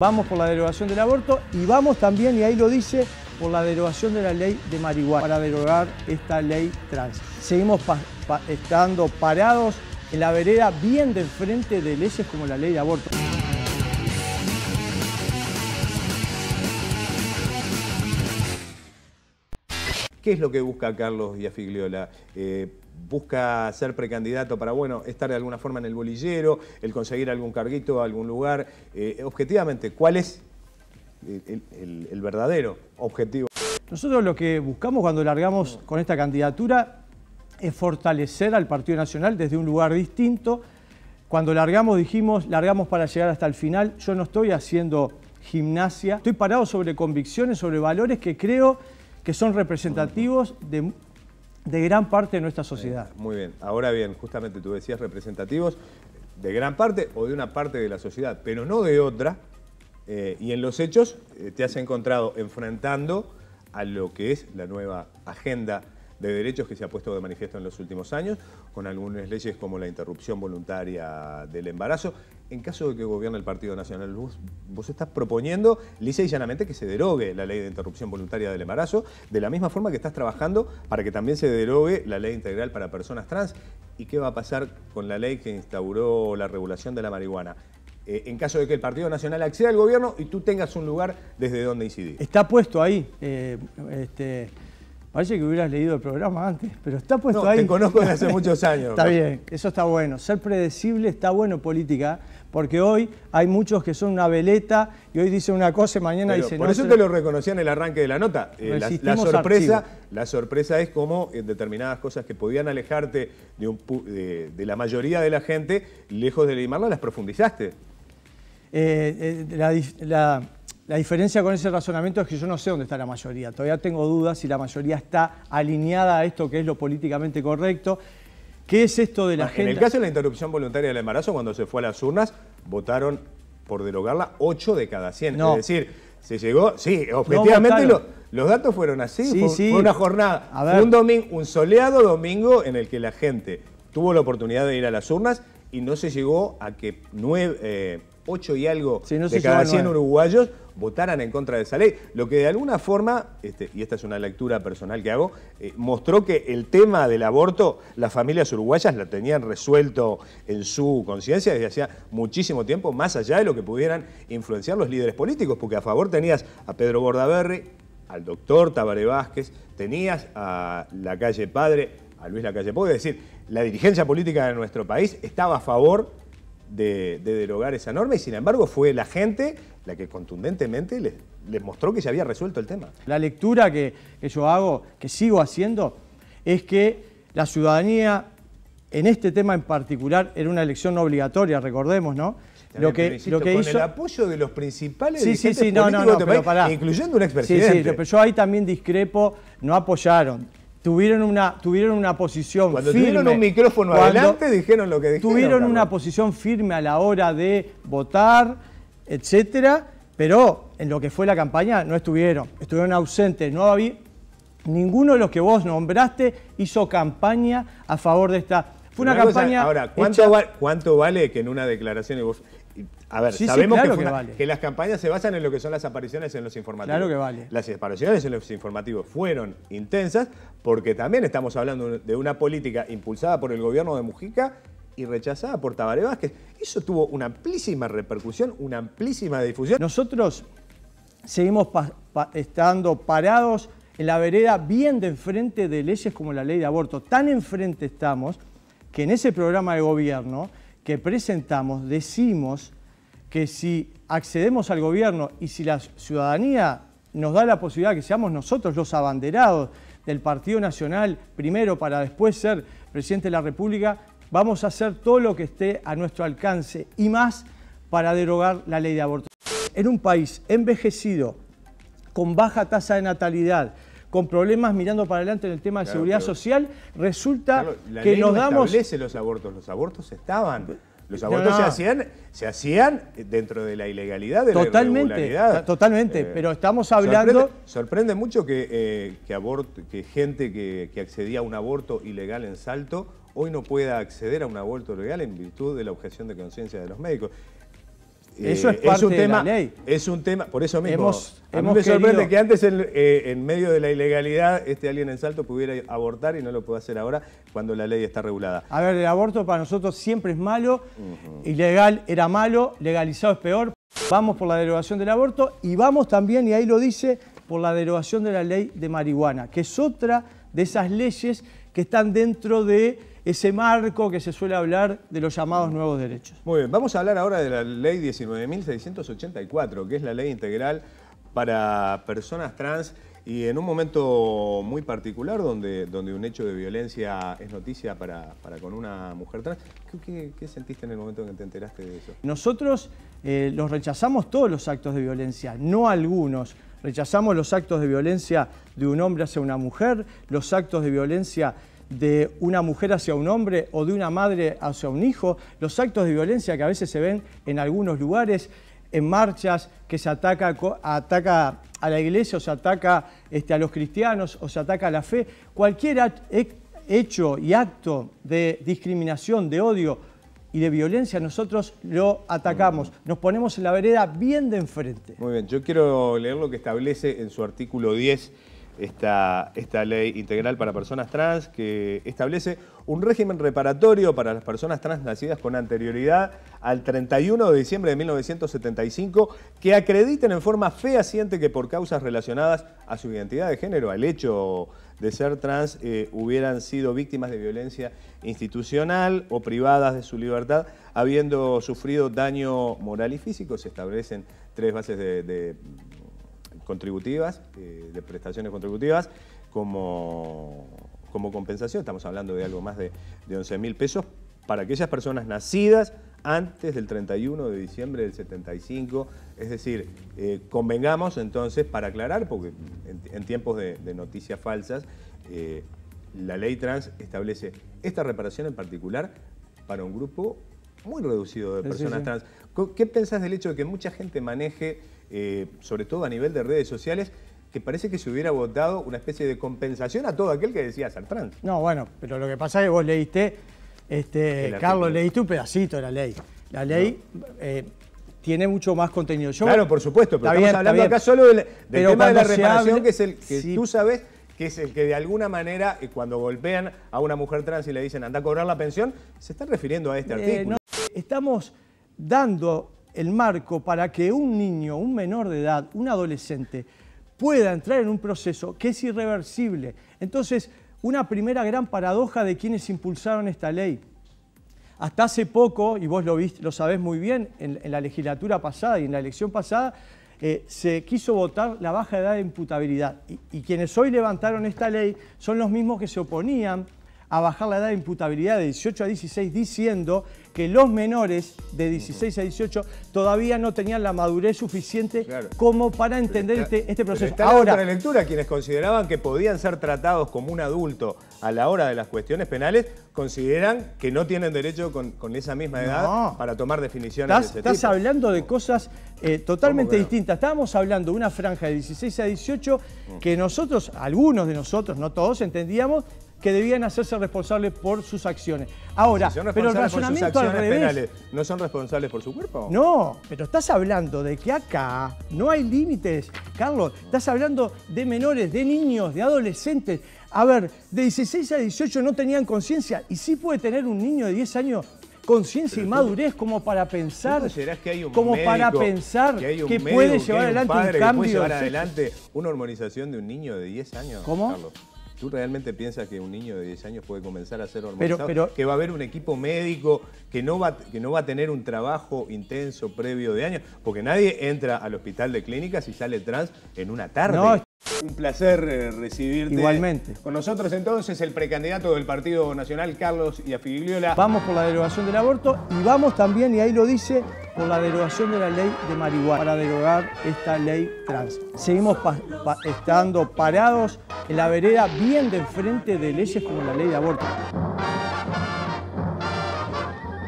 Vamos por la derogación del aborto y vamos también, y ahí lo dice, por la derogación de la ley de marihuana para derogar esta ley trans. Seguimos estando parados en la vereda bien del frente de leyes como la ley de aborto. ¿Qué es lo que busca Carlos Villafigliola? Eh busca ser precandidato para, bueno, estar de alguna forma en el bolillero, el conseguir algún carguito, algún lugar. Eh, objetivamente, ¿cuál es el, el verdadero objetivo? Nosotros lo que buscamos cuando largamos con esta candidatura es fortalecer al Partido Nacional desde un lugar distinto. Cuando largamos dijimos, largamos para llegar hasta el final. Yo no estoy haciendo gimnasia, estoy parado sobre convicciones, sobre valores que creo que son representativos de de gran parte de nuestra sociedad. Eh, muy bien, ahora bien, justamente tú decías representativos de gran parte o de una parte de la sociedad, pero no de otra. Eh, y en los hechos eh, te has encontrado enfrentando a lo que es la nueva agenda de derechos que se ha puesto de manifiesto en los últimos años, con algunas leyes como la interrupción voluntaria del embarazo en caso de que gobierne el Partido Nacional, vos, estás proponiendo lisa y llanamente que se derogue la ley de interrupción voluntaria del embarazo, de la misma forma que estás trabajando para que también se derogue la ley integral para personas trans. ¿Y qué va a pasar con la ley que instauró la regulación de la marihuana? Eh, en caso de que el Partido Nacional acceda al gobierno y tú tengas un lugar desde donde incidir. Está puesto ahí. Eh, este, parece que hubieras leído el programa antes, pero está puesto no, ahí. Te conozco desde hace muchos años. está bien, eso está bueno. Ser predecible está bueno en política porque hoy hay muchos que son una veleta y hoy dicen una cosa y mañana dicen otra. Por eso te lo reconocía en el arranque de la nota. Eh, la, sorpresa, la sorpresa es cómo eh, determinadas cosas que podían alejarte de, la mayoría de la gente, lejos de limarla, las profundizaste. Eh, la, diferencia con ese razonamiento es que yo no sé dónde está la mayoría. Todavía tengo dudas si la mayoría está alineada a esto que es lo políticamente correcto. ¿Qué es esto de la gente? En el caso de la interrupción voluntaria del embarazo, cuando se fue a las urnas, votaron por derogarla 8 de cada 100. Es decir, se llegó, sí, efectivamente los datos fueron así. Sí, fue, una jornada, un, domingo, un soleado domingo en el que la gente tuvo la oportunidad de ir a las urnas y no se llegó a que nueve, 8 eh, y algo de cada 100 uruguayos votaran en contra de esa ley. Lo que de alguna forma, este, y esta es una lectura personal que hago, eh, mostró que el tema del aborto, las familias uruguayas la tenían resuelto en su conciencia desde hacía muchísimo tiempo, más allá de lo que pudieran influenciar los líderes políticos, porque a favor tenías a Pedro Bordaberry, al doctor Tabare Vázquez, tenías a la calle Padre, a Luis Lacalle calle es decir, la dirigencia política de nuestro país estaba a favor de, derogar esa norma y sin embargo fue la gente la que contundentemente les, mostró que se había resuelto el tema. La lectura que, yo hago, que sigo haciendo, es que la ciudadanía en este tema en particular era una elección obligatoria, recordemos, ¿no? lo que, lo que con el apoyo de los principales sí, sí, sí, no, no, no, este incluyendo un expresidente. Sí, sí, pero yo ahí también discrepo, no apoyaron tuvieron una, tuvieron una posición firme. Cuando tuvieron un micrófono adelante dijeron lo que dijeron. Tuvieron una posición firme a la hora de votar, etcétera, pero en lo que fue la campaña no estuvieron, estuvieron ausentes, no había... Ninguno de los que vos nombraste hizo campaña a favor de esta fue una, campaña. ahora, ¿cuánto, vale que en una declaración A ver, sabemos que, las campañas se basan en lo que son las apariciones en los informativos. Claro que vale. Las apariciones en los informativos fueron intensas porque también estamos hablando de una política impulsada por el gobierno de Mujica y rechazada por Tabaré Vázquez. Eso tuvo una amplísima repercusión, una amplísima difusión. Nosotros seguimos estando parados en la vereda bien de enfrente de leyes como la ley de aborto. Tan enfrente estamos que en ese programa de gobierno que presentamos decimos que si accedemos al gobierno y si la ciudadanía nos da la posibilidad que seamos nosotros los abanderados del Partido Nacional primero para después ser presidente de la República, vamos a hacer todo lo que esté a nuestro alcance y más para derogar la ley de aborto. En un país envejecido, con baja tasa de natalidad, con problemas mirando para adelante en el tema de seguridad social, resulta que nos no damos... establece los abortos, los abortos estaban... Los abortos se hacían se hacían dentro de la ilegalidad, de la Totalmente, eh, pero estamos hablando... Sorprende, mucho que, eh, que gente que, que accedía a un aborto ilegal en Salto hoy no pueda acceder a un aborto legal en virtud de la objeción de conciencia de los médicos. Eso eh, es parte un de tema, la ley. Es un tema, por eso mismo. me sorprende que antes, eh, en, medio de la ilegalidad, este alguien en salto pudiera abortar y no lo puede hacer ahora cuando la ley está regulada. A ver, el aborto para nosotros siempre es malo, ilegal era malo, legalizado es peor. Vamos por la derogación del aborto y vamos también, y ahí lo dice, por la derogación de la ley de marihuana, que es otra de esas leyes que están dentro de ese marco que se suele hablar de los llamados nuevos derechos. Muy bien, vamos a hablar ahora de la ley 19.684, que es la ley integral para personas trans y en un momento muy particular donde, donde un hecho de violencia es noticia para, con una mujer trans. ¿Qué, sentiste en el momento en que te enteraste de eso? Nosotros eh, los rechazamos todos los actos de violencia, no algunos. Rechazamos los actos de violencia de un hombre hacia una mujer, los actos de violencia de una mujer hacia un hombre o de una madre hacia un hijo, los actos de violencia que a veces se ven en algunos lugares, en marchas que se ataca, ataca a la iglesia o se ataca este, a los cristianos o se ataca a la fe, cualquier hecho y acto de discriminación, de odio y de violencia, nosotros lo atacamos, nos ponemos en la vereda bien de enfrente. Muy bien, yo quiero leer lo que establece en su artículo 10 esta, esta ley integral para personas trans que establece un régimen reparatorio para las personas trans nacidas con anterioridad al 31 de diciembre de 1975 que acrediten en forma fehaciente que por causas relacionadas a su identidad de género, al hecho de ser trans, eh, hubieran sido víctimas de violencia institucional o privadas de su libertad, habiendo sufrido daño moral y físico, se establecen tres bases de contributivas, eh, de prestaciones contributivas, como, como compensación. Estamos hablando de algo más de, 11 mil pesos para aquellas personas nacidas antes del 31 de diciembre del 75. Es decir, eh, convengamos entonces, para aclarar, porque en, tiempos de, noticias falsas, eh, la ley trans establece esta reparación en particular para un grupo muy reducido de personas trans. ¿Qué pensás del hecho de que mucha gente maneje eh, sobre todo a nivel de redes sociales, que parece que se hubiera votado una especie de compensación a todo aquel que decía ser No, bueno, pero lo que pasa es que vos leíste, este, Carlos, leíste un pedacito de la ley. La ley eh, tiene mucho más contenido. Yo, claro, por supuesto, pero estamos hablando acá solo del, tema de la reparación, que es el que tú sabes que es el que de alguna manera, eh, cuando golpean a una mujer trans y le dicen anda a cobrar la pensión, se están refiriendo a este artículo. estamos dando el marco para que un niño, un menor de edad, un adolescente, pueda entrar en un proceso que es irreversible. Entonces, una primera gran paradoja de quienes impulsaron esta ley. Hasta hace poco, y vos lo, viste, lo sabés muy bien, en, la legislatura pasada y en la elección pasada, eh, se quiso votar la baja edad de imputabilidad. y quienes hoy levantaron esta ley son los mismos que se oponían a bajar la edad de imputabilidad de 18 a 16 diciendo que los menores de 16 a 18 todavía no tenían la madurez suficiente como para entender este, este proceso. Está Ahora, la lectura, quienes consideraban que podían ser tratados como un adulto a la hora de las cuestiones penales, consideran que no tienen derecho con, esa misma edad para tomar definiciones estás, hablando de cosas eh, totalmente distintas. Estábamos hablando de una franja de 16 a 18 que nosotros, algunos de nosotros, no todos, entendíamos que debían hacerse responsables por sus acciones. Ahora, pero el razonamiento al revés. ¿No son responsables por su cuerpo? No, pero estás hablando de que acá no hay límites, Carlos. Estás hablando de menores, de niños, de adolescentes. A ver, de 16 a 18 no tenían conciencia y sí puede tener un niño de 10 años conciencia y madurez como para pensar que hay un como para pensar que, puede llevar adelante un, cambio que puede llevar adelante una hormonización de un niño de 10 años Carlos. ¿Tú realmente piensas que un niño de 10 años puede comenzar a ser hormonizado? que va a haber un equipo médico, que no, va, que no va a tener un trabajo intenso previo de año. porque nadie entra al hospital de clínicas y sale trans en una tarde. Un placer eh, recibirte. Igualmente. Con nosotros entonces el precandidato del Partido Nacional, Carlos Iafigliola. Vamos por la derogación del aborto y vamos también, y ahí lo dice, por la derogación de la ley de marihuana, para derogar esta ley trans. Seguimos estando parados en la vereda bien de frente de leyes como la ley de aborto.